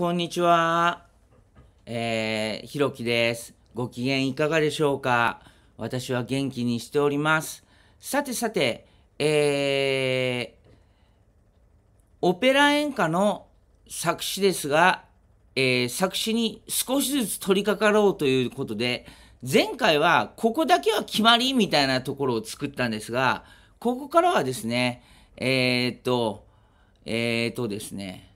こんにちは。えー、ひろきです。ご機嫌いかがでしょうか私は元気にしております。さてさて、えー、オペラ演歌の作詞ですが、えー、作詞に少しずつ取り掛かろうということで、前回はここだけは決まりみたいなところを作ったんですが、ここからはですね、えー、っと、えー、っとですね、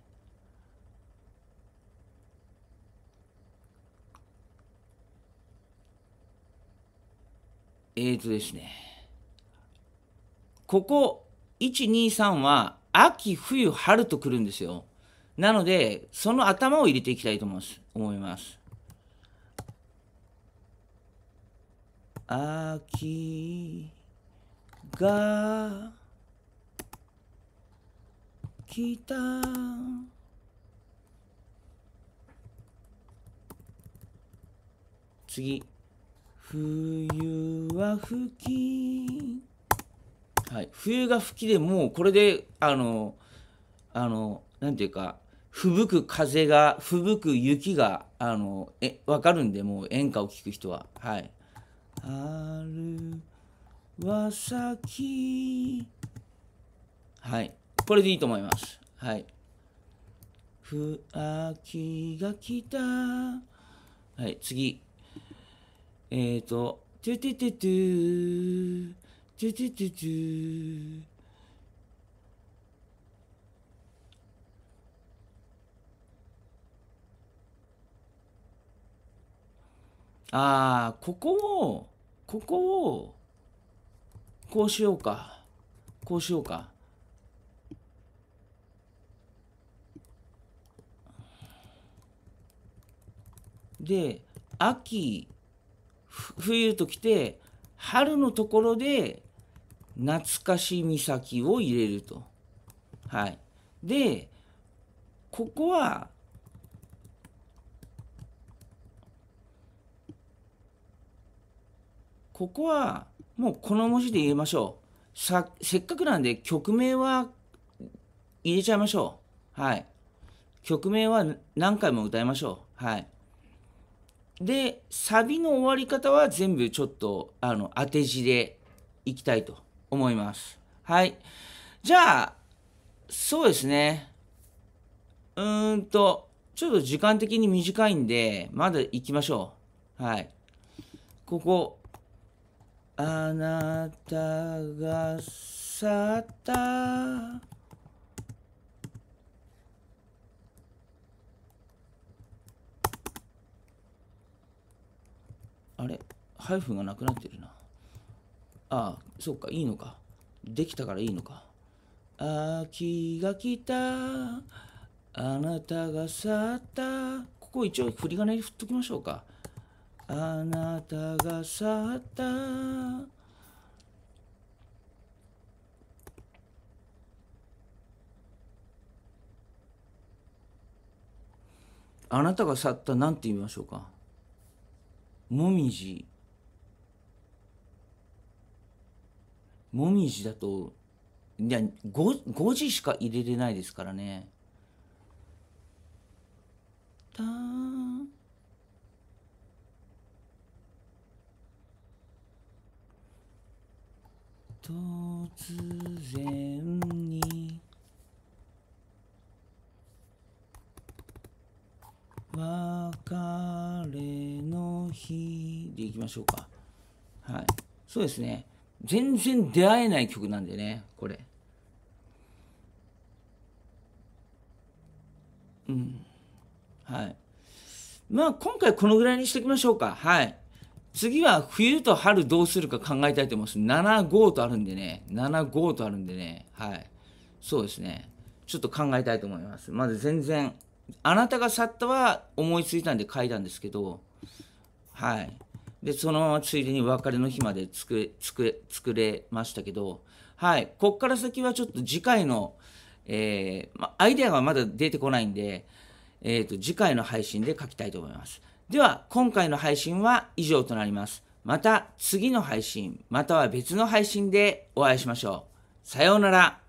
えーとですね、ここ1、2、3は秋、冬、春と来るんですよ。なので、その頭を入れていきたいと思います。思います。秋が来た次冬は吹き。はい。冬が吹きでもう、これで、あの、あの、なんていうか、吹雪く風が、吹雪く雪が、あの、え、わかるんで、もう演歌を聴く人は。はい。春は咲き。はい。これでいいと思います。はい。ふ、秋が来た。はい、次。えっ、ー、と、トゥトゥトゥトゥ、トゥトゥトゥトゥ、あー、ここを、ここを、こうしようか。こうしようか。で、秋冬と来て春のところで懐かし岬を入れると。はい、でここはここはもうこの文字で入れましょう。させっかくなんで曲名は入れちゃいましょう。はい。曲名は何回も歌いましょう。はい。でサビの終わり方は全部ちょっとあの当て字でいきたいと思いますはいじゃあそうですねうーんとちょっと時間的に短いんでまだ行きましょうはいここあなたが去ったあれハイフンがなくなってるな。ああ、そっか、いいのか。できたからいいのか。秋が来た、あなたが去った。ここ一応振り金に振っときましょうか。あなたが去った。あなたが去った、なんて言いましょうか。もみじもみじだといや 5, 5時しか入れれないですからねた突然に別れ日でいきましょうか。はい。そうですね。全然出会えない曲なんでね、これ。うん。はい。まあ、今回このぐらいにしておきましょうか。はい。次は冬と春どうするか考えたいと思います。7、5とあるんでね。7、5とあるんでね。はい。そうですね。ちょっと考えたいと思います。まず全然、あなたが去ったは思いついたんで書いたんですけど、はい、でそのついでに別れの日まで作作作れましたけど、はい、ここから先はちょっと次回の、えー、ま、アイデアがまだ出てこないんで、えーと次回の配信で書きたいと思います。では今回の配信は以上となります。また次の配信または別の配信でお会いしましょう。さようなら。